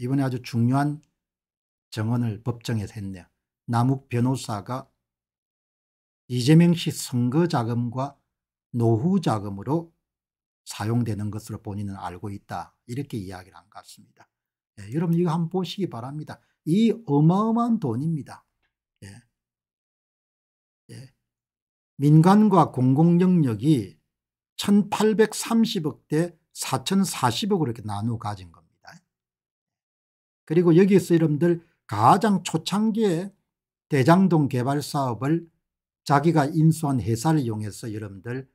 이번에 아주 중요한 정언을 법정에서 했네요. 남욱 변호사가 이재명 씨 선거 자금과 노후 자금으로 사용되는 것으로 본인은 알고 있다. 이렇게 이야기를 한 것 같습니다. 예, 여러분 이거 한번 보시기 바랍니다. 이 어마어마한 돈입니다. 예. 예. 민간과 공공 영역이 1830억대 4040억으로 이렇게 나누어 가진 겁니다. 그리고 여기서 여러분들 가장 초창기에 대장동 개발 사업을 자기가 인수한 회사를 이용해서 여러분들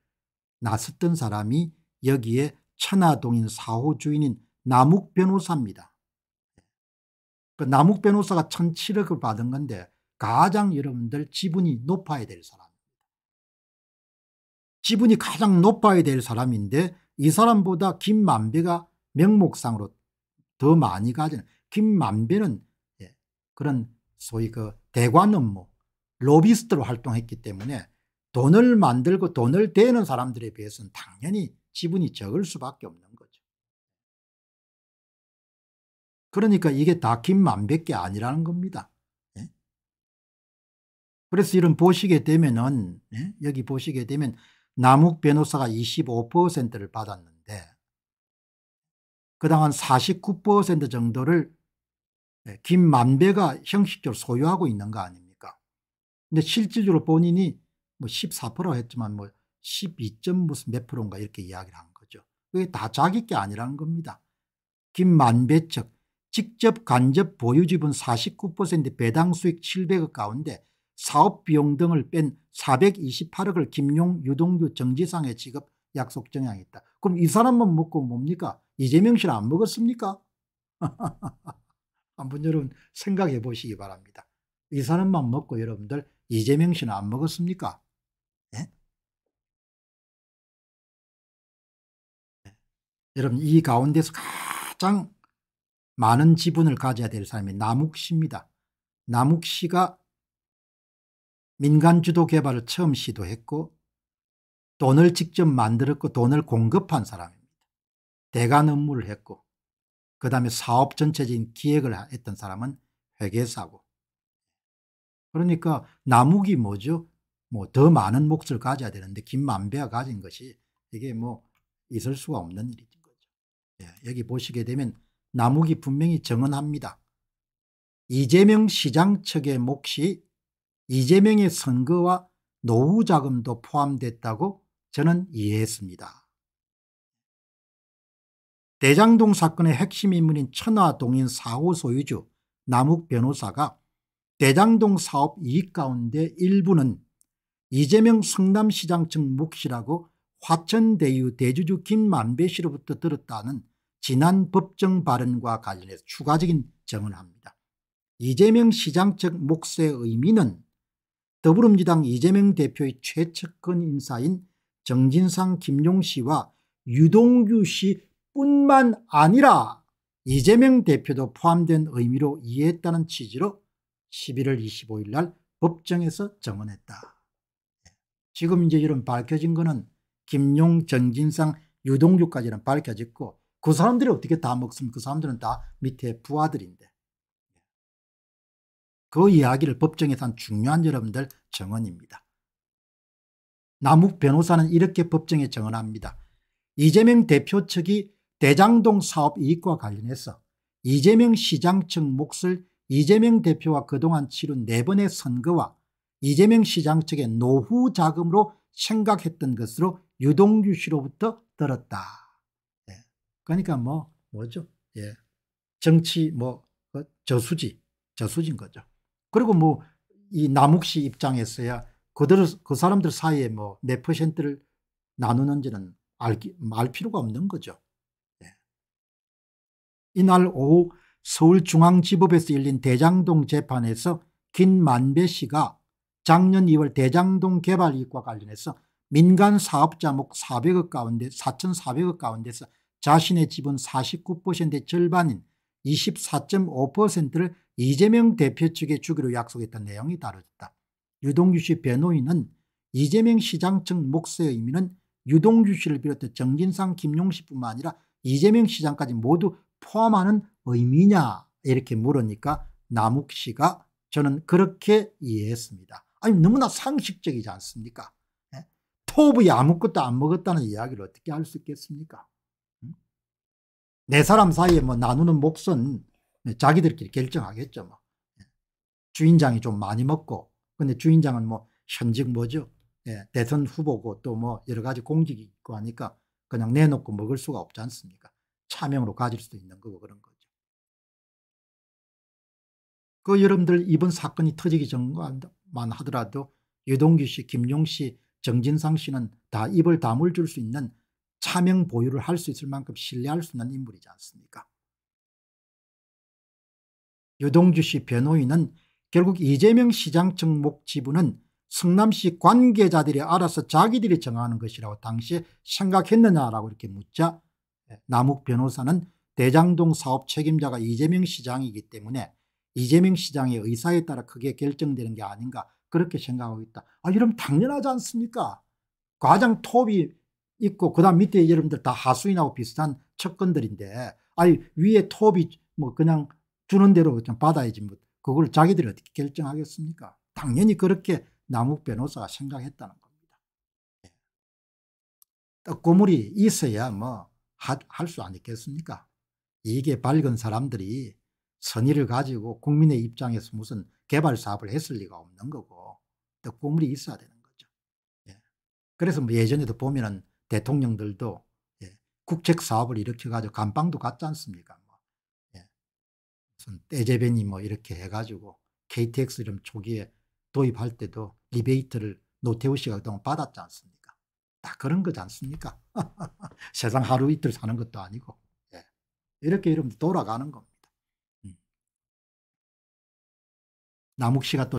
나섰던 사람이 여기에 천하동인 사호 주인인 남욱 변호사입니다. 그 남욱 변호사가 1,700을 받은 건데 가장 여러분들 지분이 높아야 될 사람입니다. 지분이 가장 높아야 될 사람인데 이 사람보다 김만배가 명목상으로 더 많이 가진 김만배는 예, 그런 소위 그 대관 업무 로비스트로 활동했기 때문에 돈을 만들고 돈을 대는 사람들에 비해서는 당연히 지분이 적을 수밖에 없는 거죠. 그러니까 이게 다김만배게 아니라는 겁니다. 예? 그래서 이런 보시게 되면은 예? 여기 보시게 되면 남욱 변호사가 25%를 받았는데 그당 한49% 정도를 네, 김만배가 형식적으로 소유하고 있는 거 아닙니까? 근데 실질적으로 본인이 뭐 14% 했지만 뭐 12. 무슨 몇 프로인가 이렇게 이야기를 한 거죠. 그게 다 자기 게 아니라는 겁니다. 김만배 측 직접 간접 보유 지분 49% 배당 수익 700억 가운데 사업 비용 등을 뺀 428억을 김용, 유동규, 정지상에 지급 약속 정향했다. 그럼 이 사람만 먹고 뭡니까? 이재명 씨는 안 먹었습니까? 한번 여러분 생각해 보시기 바랍니다. 이 사람만 먹고 여러분들 이재명 씨는 안 먹었습니까? 네? 여러분 이 가운데서 가장 많은 지분을 가져야 될 사람이 남욱 씨입니다. 남욱 씨가 민간 주도 개발을 처음 시도했고 돈을 직접 만들었고 돈을 공급한 사람입니다. 대관 업무를 했고 그 다음에 사업 전체적인 기획을 했던 사람은 회계사고 그러니까 나무기 뭐죠? 뭐 더 많은 몫을 가져야 되는데 김만배가 가진 것이 이게 뭐 있을 수가 없는 일인 거죠. 예, 여기 보시게 되면 나무기 분명히 정언합니다. 이재명 시장 측의 몫이 이재명의 선거와 노후 자금도 포함됐다고 저는 이해했습니다. 대장동 사건의 핵심 인물인 천화동인 사호 소유주 남욱 변호사가 대장동 사업 이익 가운데 일부는 이재명 성남시장 측 몫이라고 화천대유 대주주 김만배 씨로부터 들었다는 지난 법정 발언과 관련해서 추가적인 정언을 합니다. 이재명 시장 측 몫의 의미는 더불어민주당 이재명 대표의 최측근 인사인 정진상 김용 씨와 유동규 씨 뿐만 아니라 이재명 대표도 포함된 의미로 이해했다는 취지로 11월 25일 날 법정에서 정언했다. 예. 지금 이제 이런 밝혀진 거는 김용, 정진상, 유동규까지는 밝혀졌고 그 사람들이 어떻게 다 먹습니까? 그 사람들은 다 밑에 부하들인데. 예. 그 이야기를 법정에서 한 중요한 여러분들 정언입니다. 남욱 변호사는 이렇게 법정에 정언합니다. 이재명 대표 측이 대장동 사업 이익과 관련해서 이재명 시장측 몫을 이재명 대표와 그동안 치룬 4번의 선거와 이재명 시장 측의 노후 자금으로 생각했던 것으로 유동규 씨로부터 들었다. 예. 그러니까 뭐 뭐죠? 예. 정치 뭐 어, 저수지 저수진 거죠. 그리고 뭐이 남욱 씨 입장에서야 그들 그 사람들 사이에 뭐 몇 퍼센트를 나누는지는 알, 알 필요가 없는 거죠. 이날 오후 서울중앙지법에서 열린 대장동 재판에서 김만배 씨가 작년 2월 대장동 개발 이익과 관련해서 민간 사업자 목 400억 가운데 4,400억 가운데서 자신의 지분 49%의 절반인 24.5%를 이재명 대표 측에 주기로 약속했던 내용이 다뤄졌다. 유동규 씨 변호인은 이재명 시장 측목사의 의미는 유동규 씨를 비롯해 정진상, 김용 씨뿐만 아니라 이재명 시장까지 모두 포함하는 의미냐 이렇게 물으니까 남욱 씨가 저는 그렇게 이해했습니다. 아니 너무나 상식적이지 않습니까? 네? 예? 토이 아무것도 안 먹었다는 이야기를 어떻게 할수 있겠습니까? 네 사람 사이에 뭐 나누는 몫은 네, 자기들끼리 결정하겠죠. 뭐. 예. 주인장이 좀 많이 먹고 근데 주인장은 뭐 현직 뭐죠? 예, 대선 후보고 또 뭐 여러 가지 공직이 있고 하니까 그냥 내놓고 먹을 수가 없지 않습니까? 차명으로 가질 수도 있는 거고 그런 거죠. 그 여러분들 이번 사건이 터지기 전만 하더라도 유동규 씨, 김용 씨, 정진상 씨는 다 입을 다물 줄수 있는 차명 보유를 할 수 있을 만큼 신뢰할 수 있는 인물이지 않습니까? 유동주 씨 변호인은 결국 이재명 시장청 목 지분은 성남시 관계자들이 알아서 자기들이 정하는 것이라고 당시 생각했느냐라고 이렇게 묻자 남욱 변호사는 대장동 사업 책임자가 이재명 시장이기 때문에 이재명 시장의 의사에 따라 크게 결정되는 게 아닌가 그렇게 생각하고 있다. 아, 이러면 당연하지 않습니까? 과장 톱이 있고 그다음 밑에 여러분들 다 하수인하고 비슷한 척건들인데 아니 위에 톱이 뭐 그냥 주는 대로 그 받아야지 뭐 그걸 자기들이 어떻게 결정하겠습니까? 당연히 그렇게 남욱 변호사가 생각했다는 겁니다. 예. 떡고물이 있어야 뭐 할수 아니겠습니까? 이게 밝은 사람들이 선의를 가지고 국민의 입장에서 무슨 개발 사업을 했을 리가 없는 거고 또 꾸물이 있어야 되는 거죠. 예. 그래서 뭐 예전에도 보면은 대통령들도 예. 국책 사업을 일으켜 가지고 감방도 갔지 않습니까? 뭐. 예. 무슨 떼제변이 뭐 이렇게 해가지고 KTX 이름 초기에 도입할 때도 리베이트를 노태우 씨가 그동안 받았지 않습니까? 다 그런 거지 않습니까? 세상 하루 이틀 사는 것도 아니고. 예. 이렇게 여러면 돌아가는 겁니다. 음. 남욱 씨가 또